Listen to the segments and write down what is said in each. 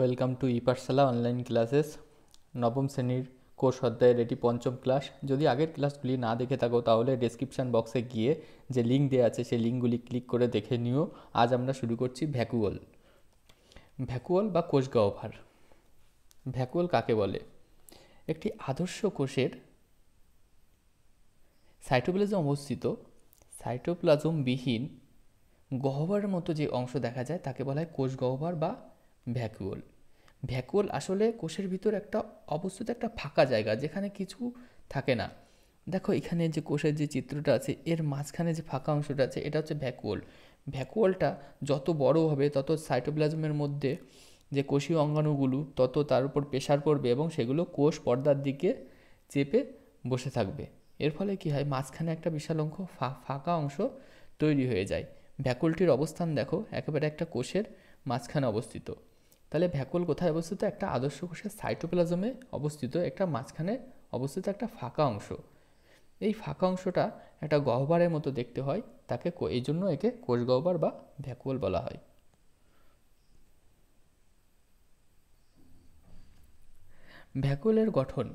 welcome to ইপার্সালা online classes নবম শ্রেণীর কোর্স অধ্যায়ের এটি পঞ্চম ক্লাস যদি আগের ক্লাসগুলি না দেখে থাকো তাহলে ডেসক্রিপশান বক্সে গিয়ে যে লিঙ্ক দেওয়া আছে সেই লিঙ্কগুলি ক্লিক করে দেখে নিও আজ আমরা শুরু করছি ভ্যাকুয়াল ভ্যাকুয়াল বা কোষ গহ্বর ভ্যাকুয়াল কাকে বলে একটি আদর্শ কোষের সাইটোপ্লাজম অবস্থিত সাইটোপ্লাজমবিহীন গহ্বরের মতো যে অংশ দেখা যায় তাকে বলা হয় কোষ গহ্বর বা ভ্যাকুয়াল ভ্যাকুয়াল আসলে কোষের ভিতর একটা অবস্থিত একটা ফাঁকা জায়গা যেখানে কিছু থাকে না দেখো এখানে যে কোষের যে চিত্রটা আছে এর মাঝখানে যে ফাঁকা অংশটা আছে এটা হচ্ছে ভ্যাকুয়াল ভ্যাকুয়ালটা যত বড় হবে তত সাইটোপ্লাজমের মধ্যে যে কোষীয় অঙ্গাণুগুলো তত তার উপর প্রেশার পড়বে এবং সেগুলো কোষ পর্দার দিকে চেপে বসে থাকবে এর ফলে কি হয় মাঝখানে একটা বিশাল অংশ ফাঁকা অংশ তৈরি হয়ে যায় ভ্যাকুলটির অবস্থান দেখো একেবারে একটা কোষের মাঝখানে অবস্থিত তাহলে ভ্যাকুল কোথায় অবস্থিত একটা আদর্শ কোষের সাইটোপ্লাজমে অবস্থিত একটা মাঝখানে অবস্থিত একটা ফাঁকা অংশ এই ফাঁকা অংশটা একটা গহ্বরের মতো দেখতে হয় তাকে এই জন্য একে কোষ গহ্বর বা ভ্যাকুয়াল বলা হয় ভ্যাকুয়ালের গঠন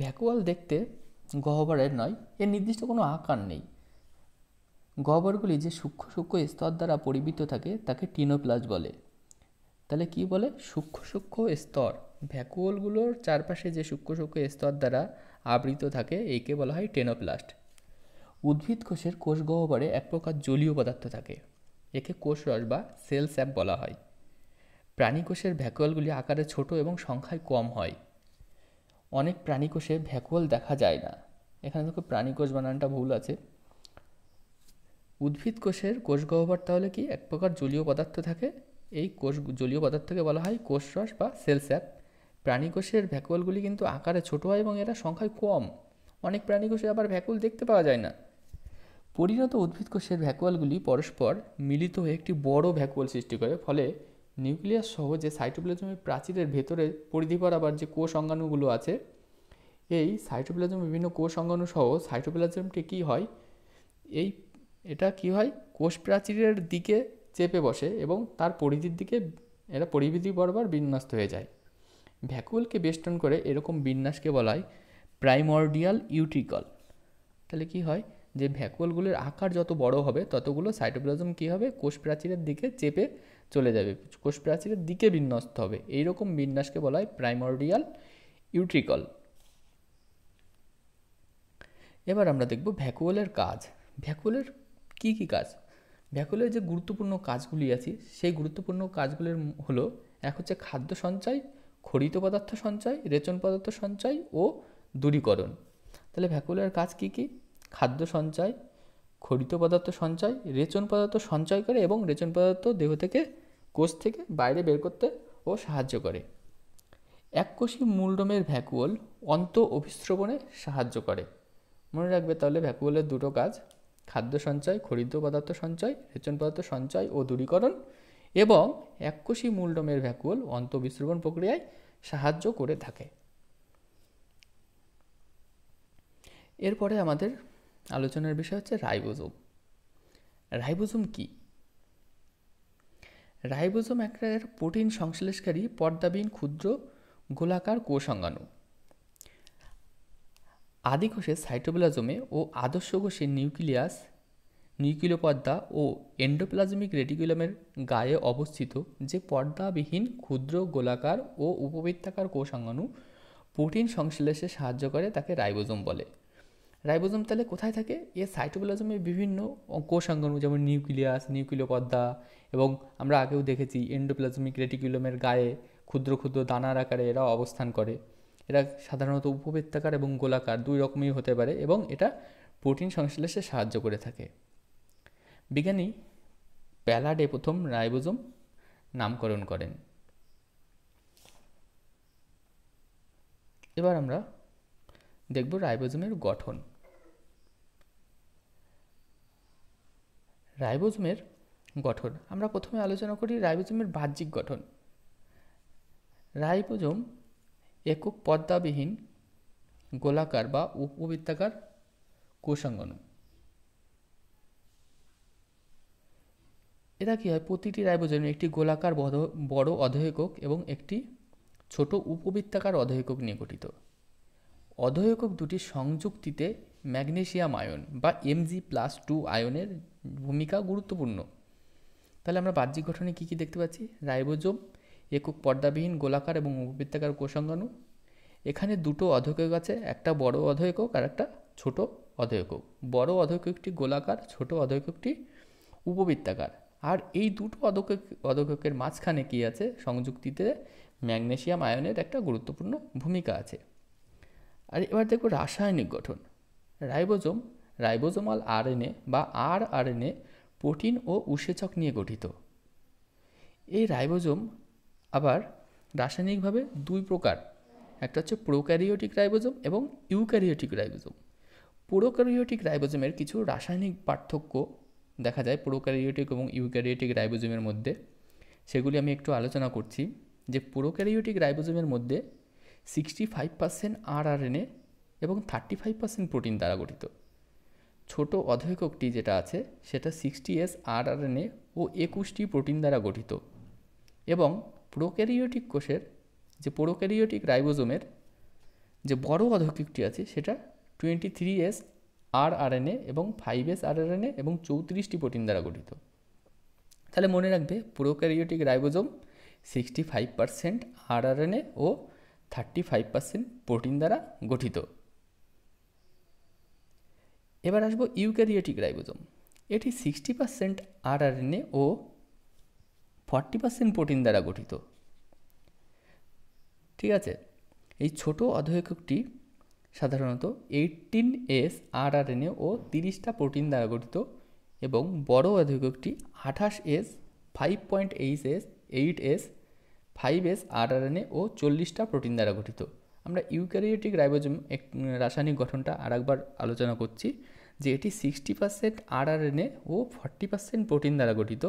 ভ্যাকুয়াল দেখতে গহ্বরের নয় এর নির্দিষ্ট কোনো আকার নেই গহ্বরগুলি যে সূক্ষ্ম সূক্ষ্ম স্তর দ্বারা পরিবৃত থাকে তাকে টিনোপ্লাজ বলে তাহলে কি বলে সূক্ষ্ম সূক্ষ্ম স্তর ভ্যাকুয়ালগুলোর চারপাশে যে সূক্ষ্ম সূক্ষ্ম স্তর দ্বারা আবৃত থাকে একে বলা হয় টেনোপ্লাস্ট উদ্ভিদ কোষের কোষ গহ্বরে এক প্রকার জলীয় পদার্থ থাকে একে কোষ রস বা সেল স্যাপ বলা হয় প্রাণী কোষের ভ্যাকুয়ালগুলি আকারে ছোট এবং সংখ্যায় কম হয় অনেক প্রাণী কোষে ভ্যাকুয়াল দেখা যায় না এখানে দেখো প্রাণী কোষ বানানটা ভুল আছে উদ্ভিদ কোষের কোষ গহ্বর তাহলে কি এক প্রকার জলীয় পদার্থ থাকে এই কোষ জলীয় পদার্থকে বলা হয় কোষ রস বা সেলস্যাপ প্রাণী কোষের ভ্যাকুয়ালগুলি কিন্তু আকারে ছোট হয় এবং এরা সংখ্যায় কম অনেক প্রাণী কোষে আবার ভ্যাকুয়াল দেখতে পাওয়া যায় না পরিণত উদ্ভিদ কোষের ভ্যাকুয়ালগুলি পরস্পর মিলিত হয়ে একটি বড় ভ্যাকুয়াল সৃষ্টি করে ফলে নিউক্লিয়াস সহ যে সাইটোপ্লাজমের প্রাচীরের ভেতরে পরিধি আবার যে কোষ অঙ্গাণুগুলো আছে এই সাইটোপ্লাজম বিভিন্ন কোষ অঙ্গাণু সহ সাইটোপ্লাজমটি কী হয় এই এটা কি হয় কোষ প্রাচীরের দিকে চেপে বসে এবং তার পরিধির দিকে এরা পরিবৃতি বরাবর বিন্যস্ত হয়ে যায় ভ্যাকুয়ালকে বেষ্টন করে এরকম বিন্যাসকে বলা হয় প্রাইমর্ডিয়াল ইউট্রিকল তাহলে কি হয় যে ভ্যাকুয়ালগুলির আকার যত বড় হবে ততগুলো সাইটোপ্লাজম কী হবে কোষ প্রাচীরের দিকে চেপে চলে যাবে কোষ প্রাচীরের দিকে বিন্যস্ত হবে এইরকম বিন্যাসকে বলা হয় প্রাইমর্ডিয়াল ইউট্রিকল এবার আমরা দেখব ভ্যাকুয়ালের কাজ ভ্যাকুয়ালের কি কি কাজ ব্যাকুলের যে গুরুত্বপূর্ণ কাজগুলি আছে সেই গুরুত্বপূর্ণ কাজগুলির হলো এক হচ্ছে খাদ্য সঞ্চয় খড়িত পদার্থ সঞ্চয় রেচন পদার্থ সঞ্চয় ও দূরীকরণ তাহলে ভ্যাকুলার কাজ কী কী খাদ্য সঞ্চয় খড়িত পদার্থ সঞ্চয় রেচন পদার্থ সঞ্চয় করে এবং রেচন পদার্থ দেহ থেকে কোষ থেকে বাইরে বের করতে ও সাহায্য করে এক কোষি মূলডোমের ভ্যাকুয়াল অন্ত অভিস্রবণে সাহায্য করে মনে রাখবে তাহলে ভ্যাকুয়ালের দুটো কাজ খাদ্য সঞ্চয় খরিদ্র পদার্থ সঞ্চয় রেচন পদার্থ সঞ্চয় ও দূরীকরণ এবং এককোষী মূলডমের ভ্যাকুয়াল অন্তবিশ্রবণ প্রক্রিয়ায় সাহায্য করে থাকে এরপরে আমাদের আলোচনার বিষয় হচ্ছে রাইবোজোম রাইবোজোম কি রাইবোজোম একটা প্রোটিন সংশ্লেষকারী পর্দাবিহীন ক্ষুদ্র গোলাকার কোষাঙ্গাণু আদিকোষে সাইটোপ্লাজমে ও আদর্শ কোষের নিউক্লিয়াস নিউক্লিয় পর্দা ও এন্ডোপ্লাজমিক রেটিকুলামের গায়ে অবস্থিত যে পর্দাবিহীন ক্ষুদ্র গোলাকার ও উপবৃত্তাকার কোষাঙ্গাণু প্রোটিন সংশ্লেষে সাহায্য করে তাকে রাইবোজম বলে রাইবোজম তাহলে কোথায় থাকে এ সাইটোপ্লাজমে বিভিন্ন কোষাঙ্গাণু যেমন নিউক্লিয়াস নিউক্লিয় পর্দা এবং আমরা আগেও দেখেছি এন্ডোপ্লাজমিক রেটিকুলামের গায়ে ক্ষুদ্র ক্ষুদ্র দানার আকারে এরা অবস্থান করে এরা সাধারণত উপবৃত্তাকার এবং গোলাকার দুই রকমই হতে পারে এবং এটা প্রোটিন সংশ্লেষে সাহায্য করে থাকে বিজ্ঞানী প্যালাডে প্রথম রাইবোজোম নামকরণ করেন এবার আমরা দেখব রাইবোজোমের গঠন রাইবোজোমের গঠন আমরা প্রথমে আলোচনা করি রাইবোজোমের বাহ্যিক গঠন রাইবোজোম একক পদ্মাবিহীন গোলাকার বা উপবৃত্তাকার কোষাঙ্গন এটা কী হয় প্রতিটি রাইবোজোমে একটি গোলাকার বড় অধয়কক এবং একটি ছোট উপবৃত্তাকার অধয়কক নিয়ে গঠিত অধৈকক দুটি সংযুক্তিতে ম্যাগনেশিয়াম আয়ন বা এমজি প্লাস টু আয়নের ভূমিকা গুরুত্বপূর্ণ তাহলে আমরা বাহ্যিক গঠনে কী কী দেখতে পাচ্ছি রাইবোজোম একক পর্দাবিহীন গোলাকার এবং উপবৃত্তাকার কোষাঙ্গাণু এখানে দুটো অধৈকক আছে একটা বড় অধৈকক আর একটা ছোট অধৈকক বড় অধৈককটি গোলাকার ছোট অধৈককটি উপবৃত্তাকার আর এই দুটো অধক অধৈককের মাঝখানে কী আছে সংযুক্তিতে ম্যাগনেশিয়াম আয়নের একটা গুরুত্বপূর্ণ ভূমিকা আছে আর এবার দেখব রাসায়নিক গঠন রাইবোজোম রাইবোজোমাল এনে বা আর এনে প্রোটিন ও উৎসেচক নিয়ে গঠিত এই রাইবোজোম আবার রাসায়নিকভাবে দুই প্রকার একটা হচ্ছে প্রোক্যারিওটিক রাইবোজম এবং ইউক্যারিওটিক রাইবোজম প্রোক্যারিওটিক রাইবোজমের কিছু রাসায়নিক পার্থক্য দেখা যায় প্রোক্যারিওটিক এবং ইউক্যারিওটিক রাইবোজমের মধ্যে সেগুলি আমি একটু আলোচনা করছি যে প্রোক্যারিওটিক রাইবোজমের মধ্যে সিক্সটি ফাইভ পার্সেন্ট আরআরএনএ এবং থার্টি ফাইভ পার্সেন্ট প্রোটিন দ্বারা গঠিত ছোট অধৈককটি যেটা আছে সেটা সিক্সটি এস আরআরএনএ ও একুশটি প্রোটিন দ্বারা গঠিত এবং প্রোক্যারিওটিক কোষের যে প্রোক্যারিওটিক রাইবোজোমের যে বড় অধক্ষিকটি আছে সেটা twenty three S r RNA এবং ফাইভ এস আর আরএনএ এবং চৌত্রিশটি প্রোটিন দ্বারা গঠিত তাহলে মনে রাখবে prokaryotic ribosome sixty five percent r RNA ও থার্টি ফাইভ পারসেন্ট প্রোটিন দ্বারা গঠিত এবার আসবো ইউক্যারিওটিক রাইবোজোম এটি সিক্সটি পারসেন্ট আর আরএনএ ও ফর্টি পার্সেন্ট প্রোটিন দ্বারা গঠিত ঠিক আছে এই ছোট অধৈককটি সাধারণত eighteen S r RNA ও তিরিশটা প্রোটিন দ্বারা গঠিত এবং বড় অধ্যায়কটি আঠাশ S five point H S eight S five S r RNA ও চল্লিশটা প্রোটিন দ্বারা গঠিত আমরা ইউক্যারিওটিক এক রাসায়নিক গঠনটা আরেকবার আলোচনা করছি যে এটি sixty percent r RNA ও ফর্টি পার্সেন্ট প্রোটিন দ্বারা গঠিত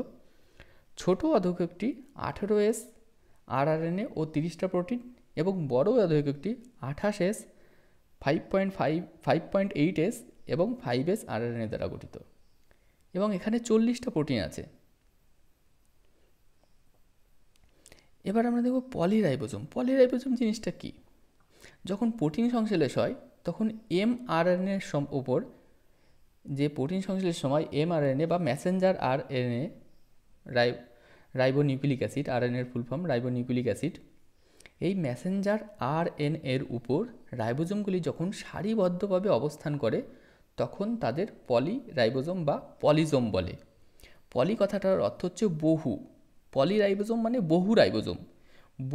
ছোট অধকটি আঠেরো এস আরআরএনএ ও তিরিশটা প্রোটিন এবং বড় অধকটি আঠাশ S five point five five point eight S এবং ফাইভ এস আরআরএনএ দ্বারা গঠিত এবং এখানে চল্লিশটা প্রোটিন আছে এবার আমরা দেখব পলিরাইবোজম পলিরাইবোজম জিনিসটা কি যখন প্রোটিন সংশ্লেষ হয় তখন এম আর এন এর যে প্রোটিন সংশ্লেষের সময় এম আর এন এ বা মেসেঞ্জার আর এন এ রাই রাইবোনিউক্লিক অ্যাসিড আর এর ফুল ফর্ম রাইবোনিউক্লিক অ্যাসিড এই ম্যাসেঞ্জার আর এন এর উপর রাইবোজোমগুলি যখন সারিবদ্ধভাবে অবস্থান করে তখন তাদের পলি রাইবোজোম বা পলিজোম বলে পলি কথাটার অর্থ হচ্ছে বহু পলি রাইবোজোম মানে বহু রাইবোজোম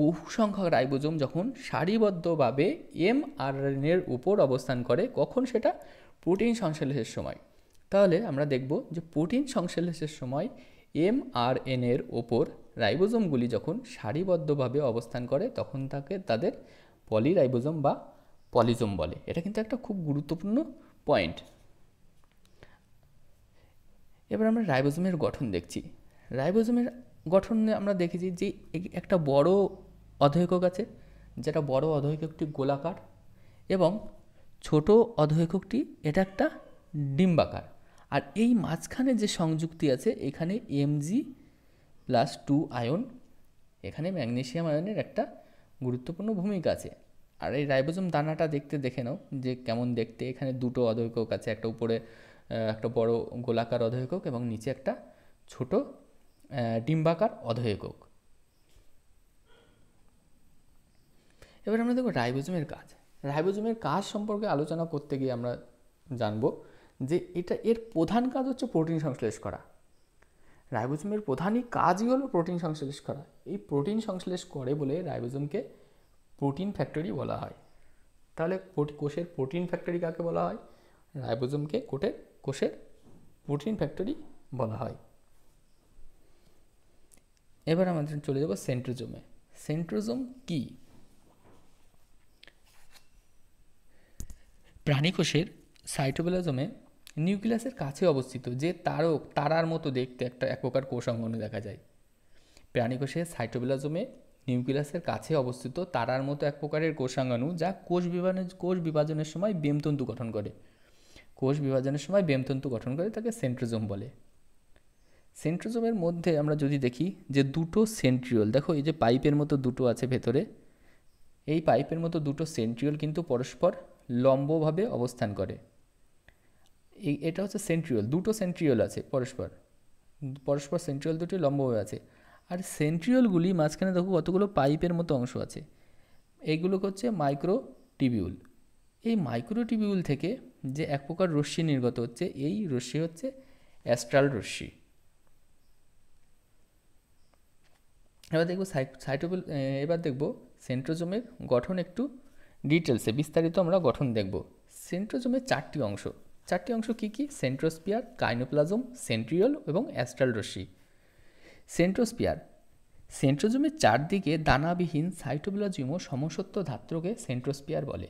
বহু সংখ্যক রাইবোজোম যখন সারিবদ্ধভাবে এম আর এর উপর অবস্থান করে কখন সেটা প্রোটিন সংশ্লেষের সময় তাহলে আমরা দেখব যে প্রোটিন সংশ্লেষের সময় এমআরএনের ওপর রাইবোজোমগুলি যখন সারিবদ্ধভাবে অবস্থান করে তখন তাকে তাদের পলিরাইবোজোম বা পলিজম বলে এটা কিন্তু একটা খুব গুরুত্বপূর্ণ পয়েন্ট এবার আমরা রাইবোজমের গঠন দেখছি রাইবোজমের গঠনে আমরা দেখেছি যে একটা বড় অধৈকক আছে যেটা বড় অধৈককটি গোলাকার এবং ছোট অধৈককটি এটা একটা ডিম্বাকার আর এই মাঝখানে যে সংযুক্তি আছে এখানে এমজি প্লাস টু আয়ন এখানে ম্যাগনেশিয়াম আয়নের একটা গুরুত্বপূর্ণ ভূমিকা আছে আর এই রাইবোজম দানাটা দেখতে দেখে নাও যে কেমন দেখতে এখানে দুটো অধৈকক আছে একটা উপরে একটা বড় গোলাকার অধৈকক এবং নিচে একটা ছোট ডিম্বাকার অধৈকক এবার আমরা দেখব রাইবোজমের কাজ রাইবোজমের কাজ সম্পর্কে আলোচনা করতে গিয়ে আমরা জানবো যে এটা এর প্রধান কাজ হচ্ছে প্রোটিন সংশ্লেষ করা রাইবোজোমের প্রধানই কাজই হলো প্রোটিন সংশ্লেষ করা এই প্রোটিন সংশ্লেষ করে বলে রাইবোজোমকে প্রোটিন ফ্যাক্টরি বলা হয় তাহলে কোষের প্রোটিন ফ্যাক্টরি কাকে বলা হয় রাইবোজোমকে কোটের কোষের প্রোটিন ফ্যাক্টরি বলা হয় এবার আমাদের চলে যাব সেন্ট্রোজোমে সেন্ট্রোজোম কি প্রাণী কোষের সাইটোবেলাজমে নিউক্লিয়াসের কাছে অবস্থিত যে তারক তারার মতো দেখতে একটা এক প্রকার কোষাঙ্গনে দেখা যায় প্রাণীকোষের সাইটোবিলাজমে নিউক্লিয়াসের কাছে অবস্থিত তারার মতো এক প্রকারের কোষাঙ্গাণু যা কোষ বিভাজনের কোষ বিভাজনের সময় বেমতন্তু গঠন করে কোষ বিভাজনের সময় বেমতন্তু গঠন করে তাকে সেন্ট্রোজোম বলে সেন্ট্রোজোমের মধ্যে আমরা যদি দেখি যে দুটো সেন্ট্রিওল দেখো এই যে পাইপের মতো দুটো আছে ভেতরে এই পাইপের মতো দুটো সেন্ট্রিওল কিন্তু পরস্পর লম্বভাবে অবস্থান করে এই এটা হচ্ছে সেন্ট্রিওল দুটো সেন্ট্রিওল আছে পরস্পর পরস্পর সেন্ট্রিওল দুটি লম্বভাবে আছে আর সেন্ট্রিওলগুলি মাঝখানে দেখো কতগুলো পাইপের মতো অংশ আছে এইগুলো হচ্ছে মাইক্রো টিবিউল এই মাইক্রো টিবিউল থেকে যে এক প্রকার রশ্মি নির্গত হচ্ছে এই রশ্মি হচ্ছে অ্যাস্ট্রাল রশ্মি এবার দেখব সাইটোপেল এবার দেখব সেন্ট্রোজোমের গঠন একটু ডিটেলসে বিস্তারিত আমরা গঠন দেখব সেন্ট্রোজোমের চারটি অংশ চারটি অংশ কি কি সেন্ট্রোস্পিয়ার কাইনোপ্লাজম সেন্ট্রিওল এবং অ্যাস্ট্রাল রশ্মি সেন্ট্রোস্পিয়ার সেন্ট্রোজোমের চারদিকে দানাবিহীন সাইটোপ্লাজিমো সমসত্ব ধাত্রকে সেন্ট্রোস্পিয়ার বলে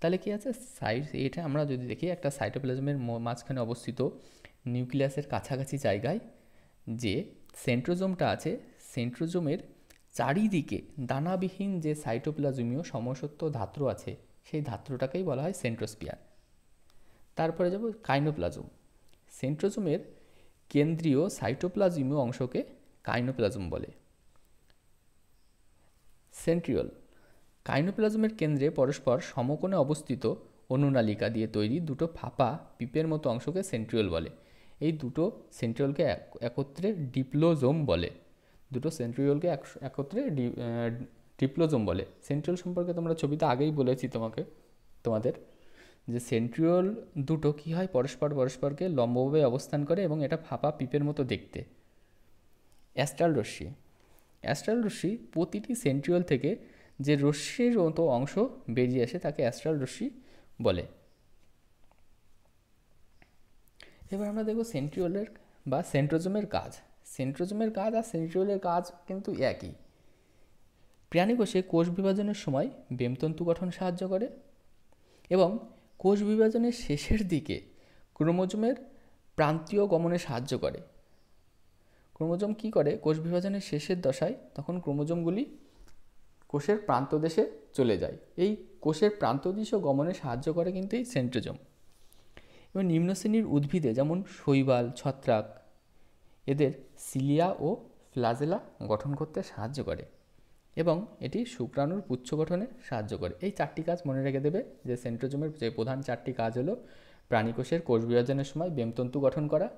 তাহলে কি আছে সাইট এটা আমরা যদি দেখি একটা সাইটোপ্লাজমের মাঝখানে অবস্থিত নিউক্লিয়াসের কাছাকাছি জায়গায় যে সেন্ট্রোজোমটা আছে সেন্ট্রোজোমের চারিদিকে দানাবিহীন যে সাইটোপ্লাজমীয় সমসত্ব ধাত্র আছে সেই ধাত্রটাকেই বলা হয় সেন্ট্রোস্পিয়ার তারপরে যাব কাইনোপ্লাজম সেন্ট্রোজোমের কেন্দ্রীয় সাইটোপ্লাজমীয় অংশকে কাইনোপ্লাজম বলে সেন্ট্রিওল কাইনোপ্লাজমের কেন্দ্রে পরস্পর সমকোণে অবস্থিত অনুনালিকা দিয়ে তৈরি দুটো ফাঁপা পিপের মতো অংশকে সেন্ট্রিওল বলে এই দুটো সেন্ট্রিওলকে একত্রে ডিপ্লোজোম বলে দুটো সেন্ট্রিওলকে একত্রে ডিপ্লোজোম বলে সেন্ট্রিওল সম্পর্কে তোমরা ছবিতে আগেই বলেছি তোমাকে তোমাদের যে সেন্ট্রিওল দুটো কি হয় পরস্পর পরস্পরকে লম্বভাবে অবস্থান করে এবং এটা ফাঁপা পিপের মতো দেখতে অ্যাস্ট্রাল রশ্মি অ্যাস্ট্রাল রশ্মি প্রতিটি সেন্ট্রিওল থেকে যে রশ্মির মতো অংশ বেরিয়ে আসে তাকে অ্যাস্ট্রাল রশ্মি বলে এবার আমরা দেখব সেন্ট্রিওলের বা সেন্ট্রোজোমের কাজ সেন্ট্রোজোমের কাজ আর সেন্ট্রিওলের কাজ কিন্তু একই প্রাণী কোষে কোষ বিভাজনের সময় বেমতন্তু গঠন সাহায্য করে এবং কোষ বিভাজনের শেষের দিকে ক্রোমোজোমের প্রান্তীয় গমনে সাহায্য করে ক্রোমোজোম কি করে কোষ বিভাজনের শেষের দশায় তখন ক্রোমোজোমগুলি কোষের প্রান্তদেশে চলে যায় এই কোষের প্রান্তদেশও গমনে সাহায্য করে কিন্তু এই সেন্ট্রোজোম এবং নিম্ন শ্রেণীর উদ্ভিদে যেমন শৈবাল ছত্রাক এদের সিলিয়া ও ফ্লাজেলা গঠন করতে সাহায্য করে এবং এটি শুক্রাণুর পুচ্ছ গঠনে সাহায্য করে এই চারটি কাজ মনে রেখে দেবে যে সেন্ট্রোজোমের যে প্রধান চারটি কাজ হলো প্রাণীকোষের কোষ বিভাজনের সময় বেমতন্তু গঠন করা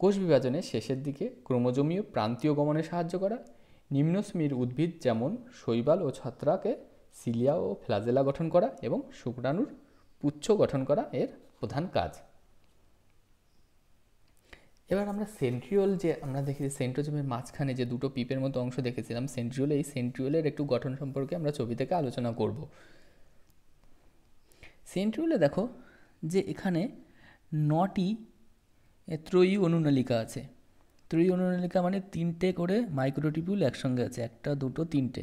কোষ বিভাজনের শেষের দিকে ক্রোমোজমীয় প্রান্তীয় গমনে সাহায্য করা নিম্নশ্মীর উদ্ভিদ যেমন শৈবাল ও ছত্রাকে সিলিয়া ও ফ্লাজেলা গঠন করা এবং শুক্রাণুর পুচ্ছ গঠন করা এর প্রধান কাজ এবার আমরা সেন্ট্রিওল যে আমরা দেখেছি সেন্ট্রোজমের মাঝখানে যে দুটো পিপের মতো অংশ দেখেছিলাম সেন্ট্রিওল এই সেন্ট্রিওলের একটু গঠন সম্পর্কে আমরা ছবি থেকে আলোচনা করব সেন্ট্রিওলে দেখো যে এখানে নটি ত্রয়ী অনুনালিকা আছে ত্রয়ী অনুনালিকা মানে তিনটে করে মাইক্রোটিপিউল একসঙ্গে আছে একটা দুটো তিনটে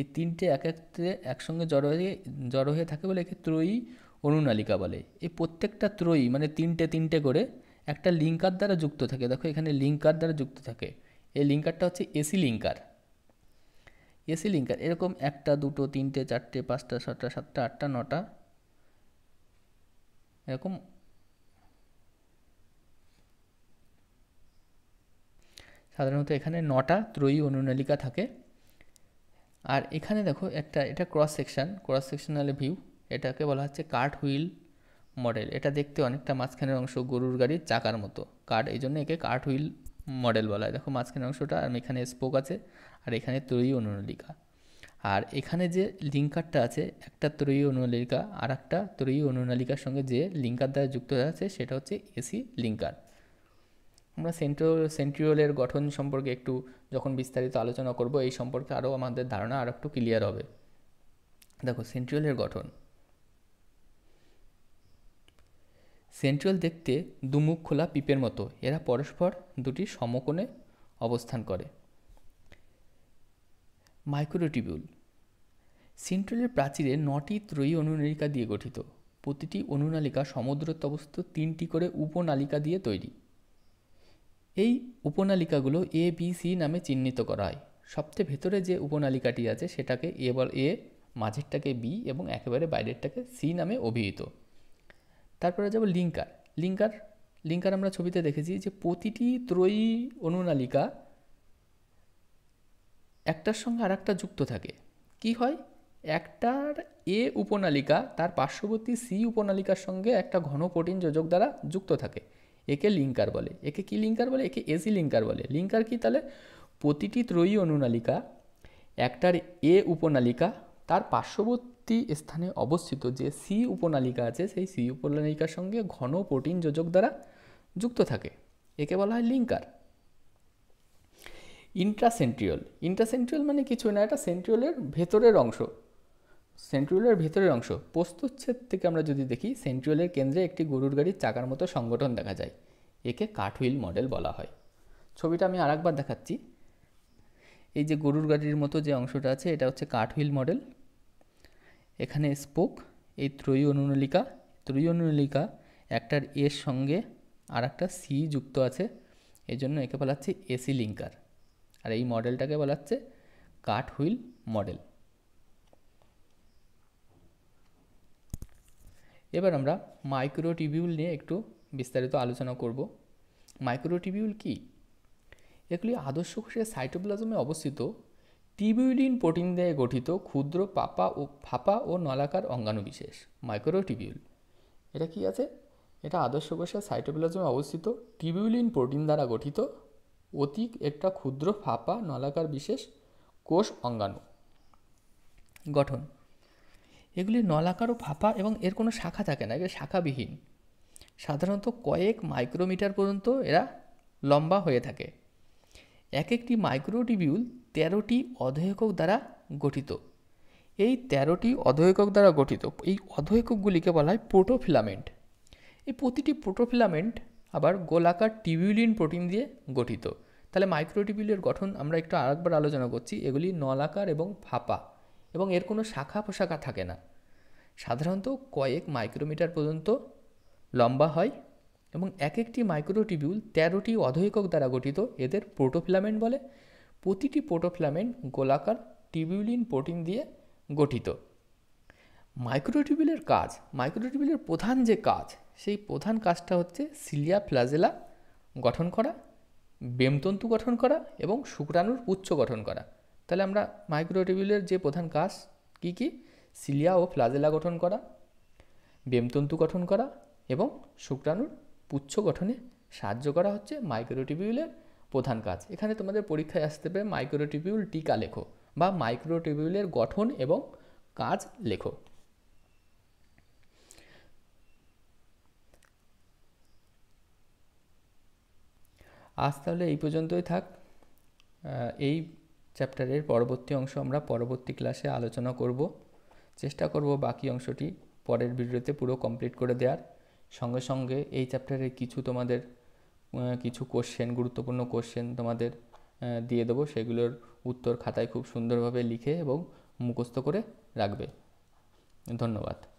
এই তিনটে এক একত্রে একসঙ্গে জড়ো হয়ে জড়ো হয়ে থাকে বলে একে ত্রয়ী অনুনালিকা বলে এই প্রত্যেকটা ত্রয়ী মানে তিনটে তিনটে করে একটা লিঙ্কার দ্বারা যুক্ত থাকে দেখো এখানে লিঙ্কার দ্বারা যুক্ত থাকে এই লিঙ্কারটা হচ্ছে এসি লিঙ্কার এসি লিঙ্কার এরকম একটা দুটো তিনটে চারটে পাঁচটা ছটা সাতটা আটটা নটা এরকম সাধারণত এখানে নটা ত্রয়ী অনুনালিকা থাকে আর এখানে দেখো একটা এটা cross section cross sectional view এটাকে বলা হচ্ছে কার্ট হুইল মডেল এটা দেখতে অনেকটা মাঝখানের অংশ গরুর গাড়ির চাকার মতো কাঠ এই জন্য একে কাঠ হুইল মডেল বলা হয় দেখো মাঝখানের অংশটা আর এখানে স্পোক আছে আর এখানে তৈরি অনুলিকা আর এখানে যে লিঙ্কারটা আছে একটা ত্রয়ী অনুনালিকা আর একটা ত্রয়ী অনুনালিকার সঙ্গে যে লিঙ্কার দ্বারা যুক্ত হয়ে আছে সেটা হচ্ছে এসি লিঙ্কার আমরা সেন্ট্রোল সেন্ট্রিওলের গঠন সম্পর্কে একটু যখন বিস্তারিত আলোচনা করব এই সম্পর্কে আরও আমাদের ধারণা আর একটু ক্লিয়ার হবে দেখো সেন্ট্রিওলের গঠন সেন্ট্রাল দেখতে দুমুখ খোলা পিপের মতো এরা পরস্পর দুটি সমকোণে অবস্থান করে মাইক্রোটিবিউল সেন্ট্রালের প্রাচীরে নটি ত্রয়ী অনুনালিকা দিয়ে গঠিত প্রতিটি অনুনালিকা সমুদ্রতবস্থ তিনটি করে উপনালিকা দিয়ে তৈরি এই উপনালিকাগুলো এ বি সি নামে চিহ্নিত করা হয় সবচেয়ে ভেতরে যে উপনালিকাটি আছে সেটাকে এ বল এ মাঝেরটাকে বি এবং একেবারে বাইরেরটাকে সি নামে অভিহিত তারপরে যাব লিঙ্কার লিঙ্কার লিঙ্কার আমরা ছবিতে দেখেছি যে প্রতিটি ত্রয়ী অনুনালিকা একটার সঙ্গে আর একটা যুক্ত থাকে কি হয় একটার এ উপনালিকা তার পার্শ্ববর্তী সি উপনালিকার সঙ্গে একটা ঘন কঠিন যোজক দ্বারা যুক্ত থাকে একে লিঙ্কার বলে একে কি লিঙ্কার বলে একে এসি লিঙ্কার বলে লিঙ্কার কি তাহলে প্রতিটি ত্রয়ী অনুনালিকা একটার এ উপনালিকা তার পার্শ্ববর্তী একটি স্থানে অবস্থিত যে সি উপনালিকা আছে সেই সি উপনালিকার সঙ্গে ঘন প্রোটিন যোজক দ্বারা যুক্ত থাকে একে বলা হয় লিঙ্কার ইন্ট্রাসেন্ট্রিওল ইন্ট্রাসেন্ট্রিওল মানে কিছু না এটা সেন্ট্রিওলের ভেতরের অংশ সেন্ট্রিওলের ভেতরের অংশ প্রস্তুচ্ছেদ থেকে আমরা যদি দেখি সেন্ট্রিওলের কেন্দ্রে একটি গরুর গাড়ির চাকার মতো সংগঠন দেখা যায় একে কাঠহুইল মডেল বলা হয় ছবিটা আমি আরেকবার দেখাচ্ছি এই যে গরুর গাড়ির মতো যে অংশটা আছে এটা হচ্ছে কাঠহুইল মডেল এখানে স্পোক এই ত্রয়ী অনুনলিকা ত্রয়ী অনুনলিকা একটার এর সঙ্গে আর একটা সি যুক্ত আছে এই জন্য একে বলা হচ্ছে এসি লিঙ্কার আর এই মডেলটাকে বলা হচ্ছে কাঠ হুইল মডেল এবার আমরা মাইক্রো টিবিউল নিয়ে একটু বিস্তারিত আলোচনা করব মাইক্রো টিবিউল কি এগুলি আদর্শ কোষের সাইটোপ্লাজমে অবস্থিত টিবিউলিন প্রোটিন দিয়ে গঠিত ক্ষুদ্র পাপা ও ফাপা ও নলাকার অঙ্গাণু বিশেষ মাইক্রোটিবিউল এটা কি আছে এটা আদর্শ কোষের সাইটোপ্লাজমে অবস্থিত টিবিউলিন প্রোটিন দ্বারা গঠিত অতিক একটা ক্ষুদ্র ফাপা নলাকার বিশেষ কোষ অঙ্গাণু গঠন এগুলি নলাকার ও ফাঁপা এবং এর কোনো শাখা থাকে না এগুলি শাখাবিহীন সাধারণত কয়েক মাইক্রোমিটার পর্যন্ত এরা লম্বা হয়ে থাকে এক একটি মাইক্রোটিবিউল তেরোটি অধৈকক দ্বারা গঠিত এই তেরোটি অধৈকক দ্বারা গঠিত এই অধৈককগুলিকে বলা হয় প্রোটোফিলামেন্ট এই প্রতিটি প্রোটোফিলামেন্ট আবার গোলাকার টিবিউলিন প্রোটিন দিয়ে গঠিত তাহলে মাইক্রোটিবিউলের গঠন আমরা একটু আরেকবার আলোচনা করছি এগুলি নলাকার এবং ফাঁপা এবং এর কোনো শাখা পোশাখা থাকে না সাধারণত কয়েক মাইক্রোমিটার পর্যন্ত লম্বা হয় এবং এক একটি মাইক্রোটিবিউল তেরোটি অধৈকক দ্বারা গঠিত এদের প্রোটোফিলামেন্ট বলে প্রতিটি প্রোটোফিলামেন্ট গোলাকার টিবিউলিন প্রোটিন দিয়ে গঠিত মাইক্রোটিবিউলের কাজ মাইক্রোটিবিউলের প্রধান যে কাজ সেই প্রধান কাজটা হচ্ছে সিলিয়া ফ্লাজেলা গঠন করা বেমতন্তু গঠন করা এবং শুক্রাণুর উচ্চ গঠন করা তাহলে আমরা মাইক্রোটিবিউলের যে প্রধান কাজ কি কি সিলিয়া ও ফ্লাজেলা গঠন করা বেমতন্তু গঠন করা এবং শুক্রাণুর পুচ্ছ গঠনে সাহায্য করা হচ্ছে মাইক্রোটিবিউলের প্রধান কাজ এখানে তোমাদের পরীক্ষায় আসতে পারে মাইক্রোটিবিউল টিকা লেখো বা মাইক্রোটিবিউলের গঠন এবং কাজ লেখো আজ তাহলে এই পর্যন্তই থাক এই চ্যাপ্টারের পরবর্তী অংশ আমরা পরবর্তী ক্লাসে আলোচনা করব চেষ্টা করব বাকি অংশটি পরের ভিডিওতে পুরো কমপ্লিট করে দেওয়ার সঙ্গে সঙ্গে এই চ্যাপ্টারে কিছু তোমাদের কিছু কোশ্চেন গুরুত্বপূর্ণ কোশ্চেন তোমাদের দিয়ে দেবো সেগুলোর উত্তর খাতায় খুব সুন্দরভাবে লিখে এবং মুখস্থ করে রাখবে ধন্যবাদ